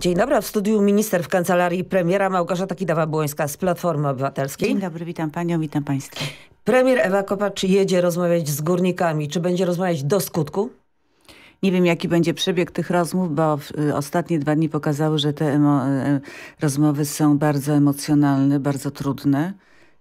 Dzień dobry, w studiu minister w kancelarii premiera Małgorzata Kidawa-Błońska z Platformy Obywatelskiej. Dzień dobry, witam panią, witam państwa. Premier Ewa Kopacz jedzie rozmawiać z górnikami. Czy będzie rozmawiać do skutku? Nie wiem, jaki będzie przebieg tych rozmów, bo y, ostatnie dwa dni pokazały, że te y, rozmowy są bardzo emocjonalne, bardzo trudne.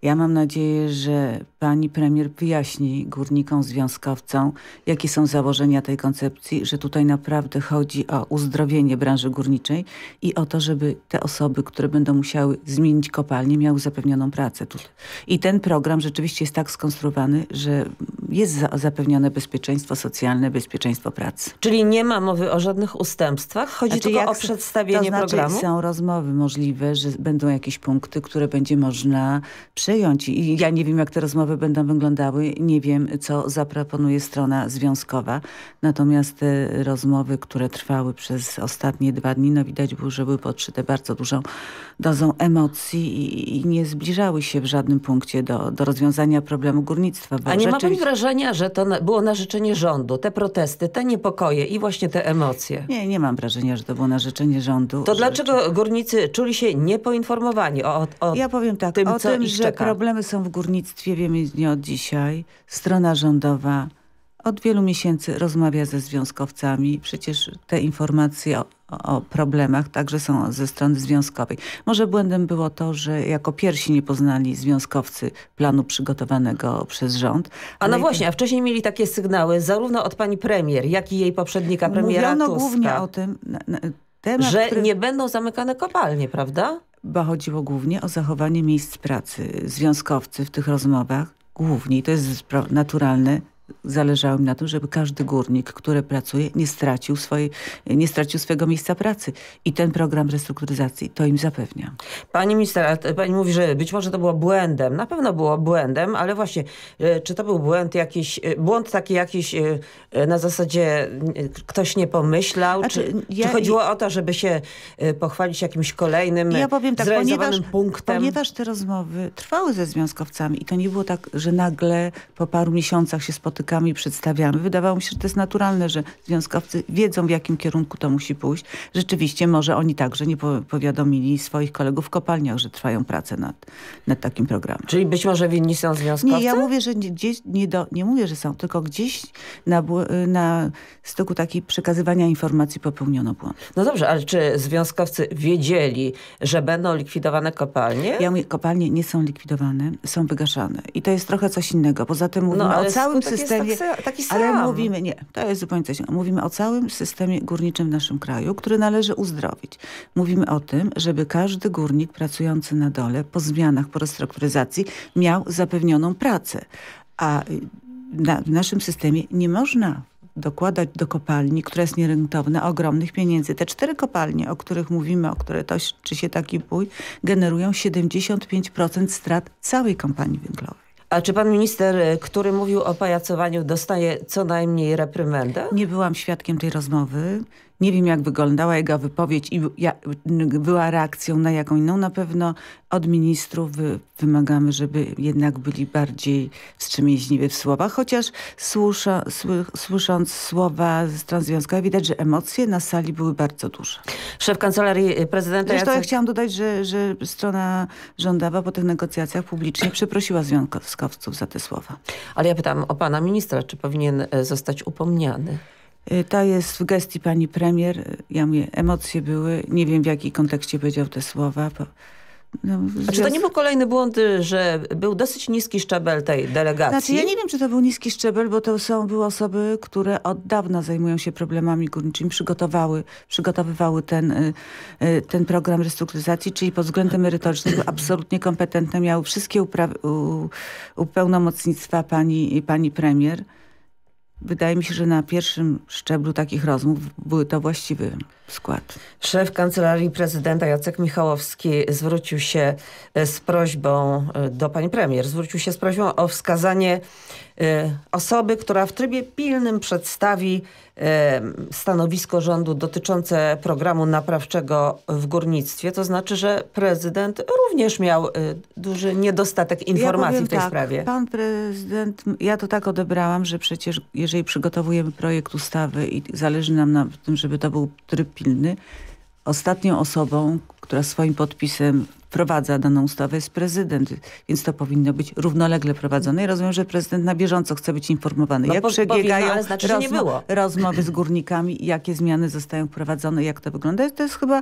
Ja mam nadzieję, że pani premier wyjaśni górnikom, związkowcom, jakie są założenia tej koncepcji, że tutaj naprawdę chodzi o uzdrowienie branży górniczej i o to, żeby te osoby, które będą musiały zmienić kopalnię, miały zapewnioną pracę tutaj. I ten program rzeczywiście jest tak skonstruowany, że jest za zapewnione bezpieczeństwo socjalne, bezpieczeństwo pracy. Czyli nie ma mowy o żadnych ustępstwach? Chodzi znaczy, tylko o przedstawienie to znaczy, programu? Są rozmowy możliwe, że będą jakieś punkty, które będzie można przy przyjąć i ja nie wiem, jak te rozmowy będą wyglądały, nie wiem, co zaproponuje strona związkowa. Natomiast te rozmowy, które trwały przez ostatnie dwa dni, no widać było, że były podszyte bardzo dużą dozą emocji i, i nie zbliżały się w żadnym punkcie do, do rozwiązania problemu górnictwa. A nie rzeczywiście... ma pani wrażenia, że to na, było na życzenie rządu, te protesty, te niepokoje i właśnie te emocje? Nie, nie mam wrażenia, że to było na życzenie rządu. To dlaczego rzeczy... górnicy czuli się niepoinformowani o, o, ja powiem tak, tym, o tym, że tak. Problemy są w górnictwie, wiemy nie od dzisiaj. Strona rządowa od wielu miesięcy rozmawia ze związkowcami. Przecież te informacje o, o, problemach także są ze strony związkowej. Może błędem było to, że jako pierwsi nie poznali związkowcy planu przygotowanego przez rząd. A no właśnie, a wcześniej mieli takie sygnały zarówno od pani premier, jak i jej poprzednika premiera Mówiono Tuska. głównie o tym... Temat, że który... nie będą zamykane kopalnie, prawda? bo chodziło głównie o zachowanie miejsc pracy. Związkowcy w tych rozmowach głównie, i to jest naturalne, zależało mi na tym, żeby każdy górnik, który pracuje, nie stracił, swojej, nie stracił swojego miejsca pracy. I ten program restrukturyzacji to im zapewnia. Pani minister, pani mówi, że być może to było błędem. Na pewno było błędem, ale właśnie, e, czy to był błąd jakiś, e, błąd taki jakiś e, na zasadzie ktoś nie pomyślał? Znaczy, czy, ja, czy, chodziło o to, żeby się pochwalić jakimś kolejnym ja powiem tak, ponieważ, punktem? Ponieważ te rozmowy trwały ze związkowcami i to nie było tak, że nagle po paru miesiącach się spotkali przedstawiamy. Wydawało mi się, że to jest naturalne, że związkowcy wiedzą, w jakim kierunku to musi pójść. Rzeczywiście może oni także nie powiadomili swoich kolegów w kopalniach, że trwają prace nad, nad takim programem. Czyli być może winni są związkowcy? Nie, ja mówię, że gdzieś, nie, do, nie mówię, że są, tylko gdzieś na, na stoku takiej przekazywania informacji popełniono błąd. No dobrze, ale czy związkowcy wiedzieli, że będą likwidowane kopalnie? Ja mówię, kopalnie nie są likwidowane, są wygaszane. I to jest trochę coś innego. Poza tym no, mówimy no, o całym systemie systemie, jest tak taki sam. Ale mówimy, nie, to jest zupełnie coś Mówimy o całym systemie górniczym w naszym kraju, który należy uzdrowić. Mówimy o tym, żeby każdy górnik pracujący na dole po zmianach, po restrukturyzacji miał zapewnioną pracę. A y, na, w naszym systemie nie można dokładać do kopalni, która jest nierentowna, ogromnych pieniędzy. Te cztery kopalnie, o których mówimy, o które toś, czy się taki bój, generują 75% strat całej kompanii węglowej. A czy pan minister, y, który mówił o pajacowaniu, dostaje co najmniej reprymendę? Nie byłam świadkiem tej rozmowy. Nie wiem, jak wyglądała jego wypowiedź i była reakcją na jaką inną. Na pewno od ministrów wymagamy, żeby jednak byli bardziej wstrzemięźliwi w słowach, chociaż słysza, słysząc słowa z Transwiązka widać, że emocje na sali były bardzo duże. Szef Kancelarii y, Prezydenta... Zresztą Jacek... ja chciałam dodać, że, że strona rządowa po tych negocjacjach publicznie przeprosiła związkowców za te słowa. Ale ja pytam o pana ministra, czy powinien y, zostać upomniany? Y, to jest w gestii pani premier. Ja mówię, emocje były. Nie wiem, w jakim kontekście powiedział te słowa. Bo, no, A czy to nie był kolejny błąd, y, że był dosyć niski szczebel tej delegacji? Znaczy, ja nie wiem, czy to był niski szczebel, bo to są, były osoby, które od dawna zajmują się problemami górniczymi, przygotowały, przygotowywały ten, y, ten program restrukturyzacji, czyli pod względem merytorycznym były absolutnie kompetentne, miały wszystkie upra, u, upełnomocnictwa pani, pani premier. Wydaje mi się, że na pierwszym szczeblu takich rozmów był to właściwy skład. Szef Kancelarii Prezydenta Jacek Michałowski zwrócił się e, z prośbą e, do pani premier. Zwrócił się z prośbą o wskazanie e, osoby, która w trybie pilnym przedstawi stanowisko rządu dotyczące programu naprawczego w górnictwie. To znaczy, że prezydent również miał duży niedostatek informacji ja w tej tak, sprawie. Pan prezydent, ja to tak odebrałam, że przecież jeżeli przygotowujemy projekt ustawy i zależy nam na tym, żeby to był tryb pilny, ostatnią osobą, która swoim podpisem wprowadza daną ustawę jest prezydent, więc to powinno być równolegle prowadzone. Ja rozumiem, że prezydent na bieżąco chce być informowany, no, jak po, przebiegają powinno, znaczy, rozmo rozmowy z górnikami, jakie zmiany zostają wprowadzone, jak to wygląda. To jest chyba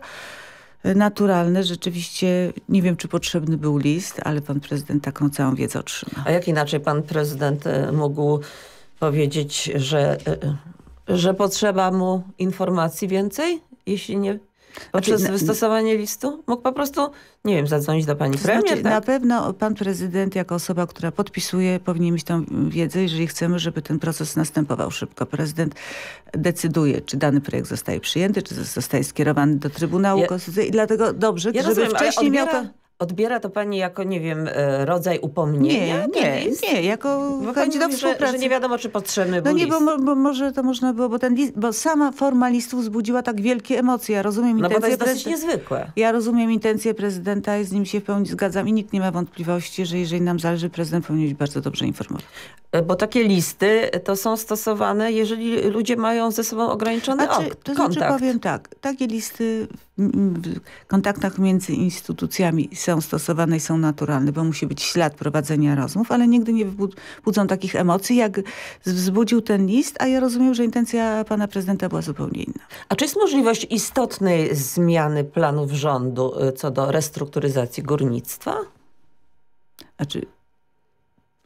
naturalne. Rzeczywiście nie wiem, czy potrzebny był list, ale pan prezydent taką całą wiedzę otrzyma. A jak inaczej pan prezydent e, mógł powiedzieć, że, e, że potrzeba mu informacji więcej, jeśli nie Poprzez znaczy, wystosowanie listu? Mógł po prostu, nie wiem, zadzwonić do pani to znaczy, premier? Znaczy, tak? Na pewno pan prezydent jako osoba, która podpisuje powinien mieć tą wiedzę, jeżeli chcemy, żeby ten proces następował szybko. Prezydent decyduje, czy dany projekt zostaje przyjęty, czy zostaje skierowany do Trybunału ja, Konstytucyjnego i dlatego dobrze, ja żeby rozumiem, wcześniej odbiera, miał Odbiera to pani jako, nie wiem, e, rodzaj upomnienia? Nie, nie, nie, jako bo chęć do współpracy. Że, że nie wiadomo, czy potrzebny był No nie, bo, bo, może to można było, bo ten list, bo sama forma listu wzbudziła tak wielkie emocje. Ja rozumiem no intencje... No bo to jest dosyć niezwykłe. Ja rozumiem intencje prezydenta i z nim się w pełni zgadzam i nikt nie ma wątpliwości, że jeżeli nam zależy, prezydent powinien być bardzo dobrze informowany. E, bo takie listy e, to są stosowane, jeżeli ludzie mają ze sobą ograniczony znaczy, kontakt. To znaczy powiem tak, takie listy w kontaktach między instytucjami są stosowane i są naturalne, bo musi być ślad prowadzenia rozmów, ale nigdy nie budzą takich emocji, jak wzbudził ten list, a ja rozumiem, że intencja pana prezydenta była zupełnie inna. A czy jest możliwość istotnej zmiany planów rządu e, co do restrukturyzacji górnictwa? Znaczy,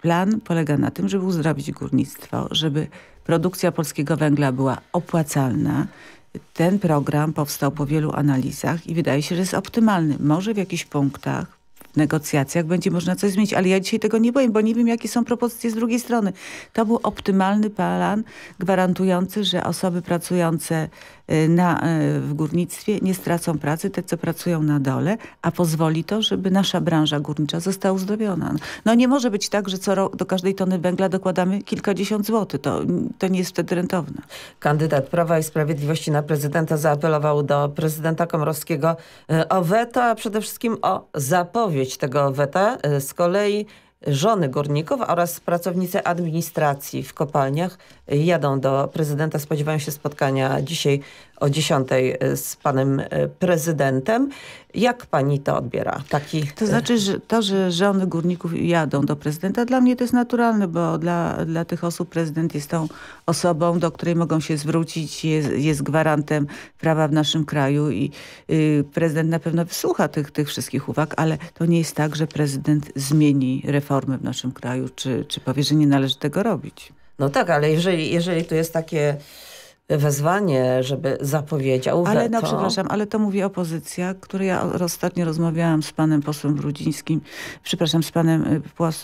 plan polega na tym, żeby uzdrowić górnictwo, żeby produkcja polskiego węgla była opłacalna. Ten program powstał po wielu analizach i wydaje się, że jest optymalny. Może w jakichś punktach w negocjacjach będzie można coś zmienić, ale ja dzisiaj tego nie boję, bo nie wiem, jakie są propozycje z drugiej strony. To był optymalny plan gwarantujący, że osoby pracujące Y, na, y, w górnictwie nie stracą pracy, te co pracują na dole, a pozwoli to, żeby nasza branża górnicza została uzdrowiona. No nie może być tak, że co do każdej tony węgla dokładamy kilkadziesiąt złotych. To, to nie jest wtedy rentowne. Kandydat Prawa i Sprawiedliwości na prezydenta zaapelował do prezydenta Komorowskiego y, o weto, a przede wszystkim o zapowiedź tego weta. Z kolei żony górników oraz pracownice administracji w kopalniach jadą do prezydenta, spodziewają się spotkania dzisiaj o 10 e, z panem e, prezydentem. Jak pani to odbiera? Taki... To znaczy, że to, że żony górników jadą do prezydenta, dla mnie to jest naturalne, bo dla, dla tych osób prezydent jest tą osobą, do której mogą się zwrócić, jest, jest gwarantem prawa w naszym kraju i y, prezydent na pewno wysłucha tych, tych wszystkich uwag, ale to nie jest tak, że prezydent zmieni reformy w naszym kraju, czy, czy powie, że nie należy tego robić. No tak, ale jeżeli, jeżeli tu jest takie wezwanie, żeby zapowiedział Ale no, weto. no przepraszam, ale to mówi opozycja, której ja ostatnio rozmawiałam z panem posłem Brudzińskim, przepraszam, z panem y,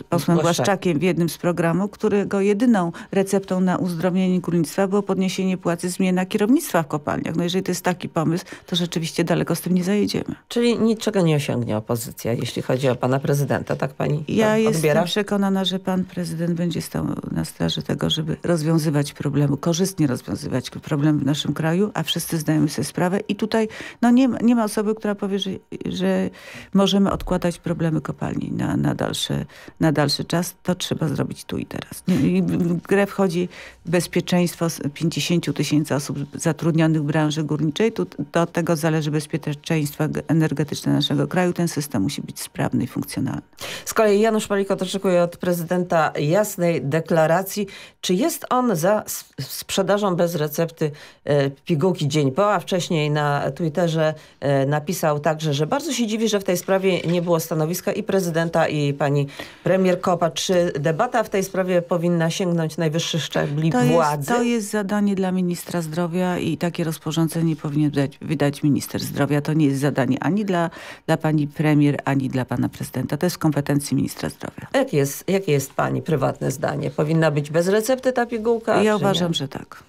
posłem Błaszczakiem w jednym z programów, którego jedyną receptą na uzdrowienie górnictwa było podniesienie płacy zmiana kierownictwa w kopalniach. No jeżeli to jest taki pomysł, to rzeczywiście daleko z tym nie zajedziemy. Czyli niczego nie osiągnie opozycja, jeśli chodzi o pana prezydenta, tak pani Ja jestem przekonana, że pan prezydent będzie stał na straży tego, żeby rozwiązywać problemy, korzystnie rozwiązywać problem w naszym kraju, a wszyscy zdajemy sobie sprawę i tutaj no nie, nie ma osoby, która powie, że, że możemy odkładać problemy kopalni na, na, dalszy, na dalszy czas. To trzeba zrobić tu i teraz. I w grę wchodzi bezpieczeństwo 50 tysięcy osób zatrudnionych w branży górniczej. Tu, do tego zależy bezpieczeństwo energetyczne naszego kraju. Ten system musi być sprawny i funkcjonalny. Z kolei Janusz Palikot oczekuje od prezydenta jasnej deklaracji. Czy jest on za sprzedażą bez recepty recepty e, pigułki dzień po, a wcześniej na Twitterze e, napisał także, że bardzo się dziwi, że w tej sprawie nie było stanowiska i prezydenta i pani premier Kopa. Czy debata w tej sprawie powinna sięgnąć najwyższych szczebli to władzy? Jest, to jest zadanie dla ministra zdrowia i takie rozporządzenie powinien wydać, wydać minister zdrowia. To nie jest zadanie ani dla, dla pani premier, ani dla pana prezydenta. To jest kompetencji ministra zdrowia. Jak jest, jakie jest pani prywatne zdanie? Powinna być bez recepty ta pigułka? Ja uważam, nie? że tak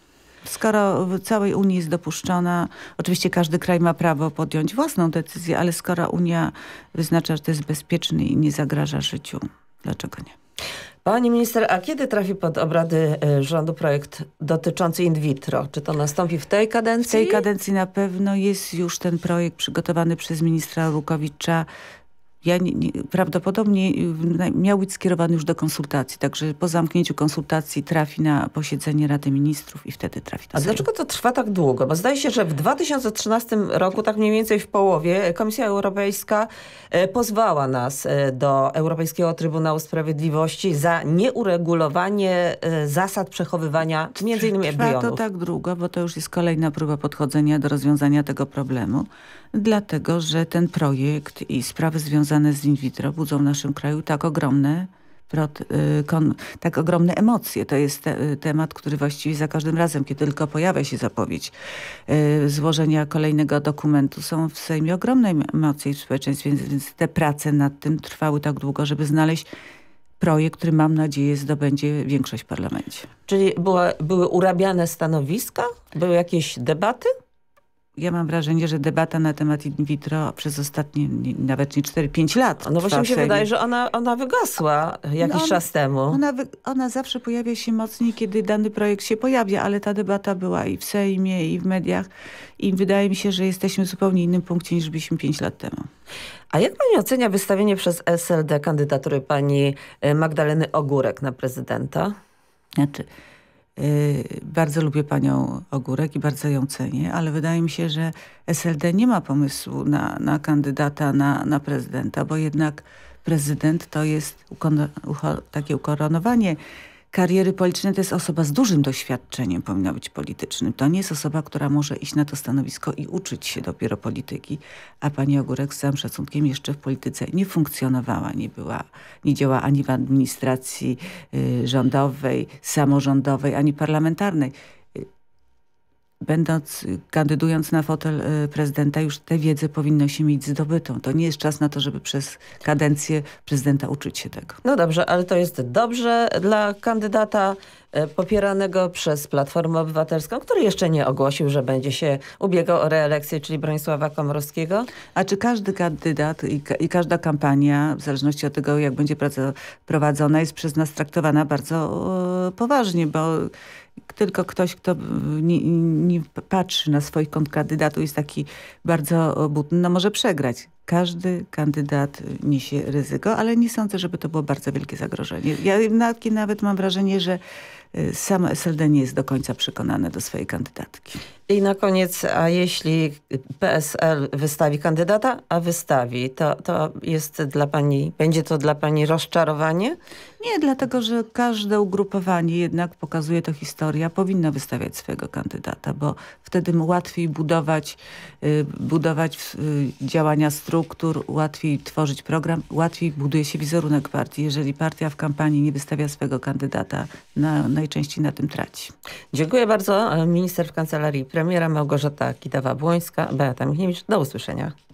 skoro w całej Unii jest dopuszczona, oczywiście każdy kraj ma prawo podjąć własną decyzję, ale skoro Unia wyznacza, że to jest bezpieczny i nie zagraża życiu, dlaczego nie? Pani minister, a kiedy trafi pod obrady e, rządu projekt dotyczący in vitro? Czy to nastąpi w tej kadencji? W tej kadencji na pewno jest już ten projekt przygotowany przez ministra Łukowicza ja nie, nie, prawdopodobnie y, miał być skierowany już do konsultacji, także po zamknięciu konsultacji trafi na posiedzenie Rady Ministrów i wtedy trafi do A dlaczego to trwa tak długo? Bo zdaje się, że w 2013 roku, tak mniej więcej w połowie, Komisja Europejska e, pozwała nas e, do Europejskiego Trybunału Sprawiedliwości za nieuregulowanie e, zasad przechowywania między innymi Trwa embrionów. to tak długo, bo to już jest kolejna próba podchodzenia do rozwiązania tego problemu, dlatego że ten projekt i sprawy związane związane z in vitro budzą w naszym kraju tak ogromne y, tak ogromne emocje. To jest te, y, temat, który właściwie za każdym razem, kiedy tylko pojawia się zapowiedź y, złożenia kolejnego dokumentu, są w Sejmie ogromne emocje w społeczeństwie, więc, więc te prace nad tym trwały tak długo, żeby znaleźć projekt, który mam nadzieję zdobędzie większość w parlamencie. Czyli była, były urabiane stanowiska? Były jakieś debaty? Ja mam wrażenie, że debata na temat in vitro przez ostatnie nawet nie 4-5 lat. No właśnie mi się wydaje, że ona, ona wygasła jakiś no, czas temu. Ona, ona zawsze pojawia się mocniej, kiedy dany projekt się pojawia, ale ta debata była i w Sejmie, i w mediach. I wydaje mi się, że jesteśmy w zupełnie innym punkcie niż byliśmy 5 lat temu. A jak pani ocenia wystawienie przez SLD kandydatury pani e, Magdaleny Ogórek na prezydenta? Znaczy... Y, bardzo lubię panią Ogórek i bardzo ją cenię, ale wydaje mi się, że SLD nie ma pomysłu na, na kandydata na, na prezydenta, bo jednak prezydent to jest takie ukoronowanie kariery politycznej to jest osoba z dużym doświadczeniem, powinna być politycznym. To nie jest osoba, która może iść na to stanowisko i uczyć się dopiero polityki. A pani Ogórek z całym szacunkiem jeszcze w polityce nie funkcjonowała, nie była, nie działa ani w administracji y, rządowej, samorządowej, ani parlamentarnej będąc, kandydując na fotel y, prezydenta, już tę wiedzę powinno się mieć zdobytą. To nie jest czas na to, żeby przez kadencję prezydenta uczyć się tego. No dobrze, ale to jest dobrze dla kandydata y, popieranego przez Platformę Obywatelską, który jeszcze nie ogłosił, że będzie się ubiegał o reelekcję, czyli Bronisława Komorowskiego. A czy każdy kandydat i, ka i każda kampania, w zależności od tego, jak będzie praca prowadzona, jest przez nas traktowana bardzo e, poważnie, bo tylko ktoś, kto nie, nie patrzy na swoich kandydatów jest taki bardzo butny, no może przegrać. Każdy kandydat niesie ryzyko, ale nie sądzę, żeby to było bardzo wielkie zagrożenie. Ja nawet mam wrażenie, że y, sam SLD nie jest do końca przekonany do swojej kandydatki. I na koniec, a jeśli PSL wystawi kandydata, a wystawi, to, to jest dla pani, będzie to dla pani rozczarowanie? Nie, dlatego, że każde ugrupowanie jednak pokazuje to historia, powinno wystawiać swojego kandydata, bo wtedy mu łatwiej budować, y, budować y, działania struktur, łatwiej tworzyć program, łatwiej buduje się wizerunek partii. Jeżeli partia w kampanii nie wystawia swojego kandydata, na, najczęściej na tym traci. Dziękuję bardzo. Minister w Kancelarii premiera Małgorzata kitawa błońska Beata Michniewicz. Do usłyszenia.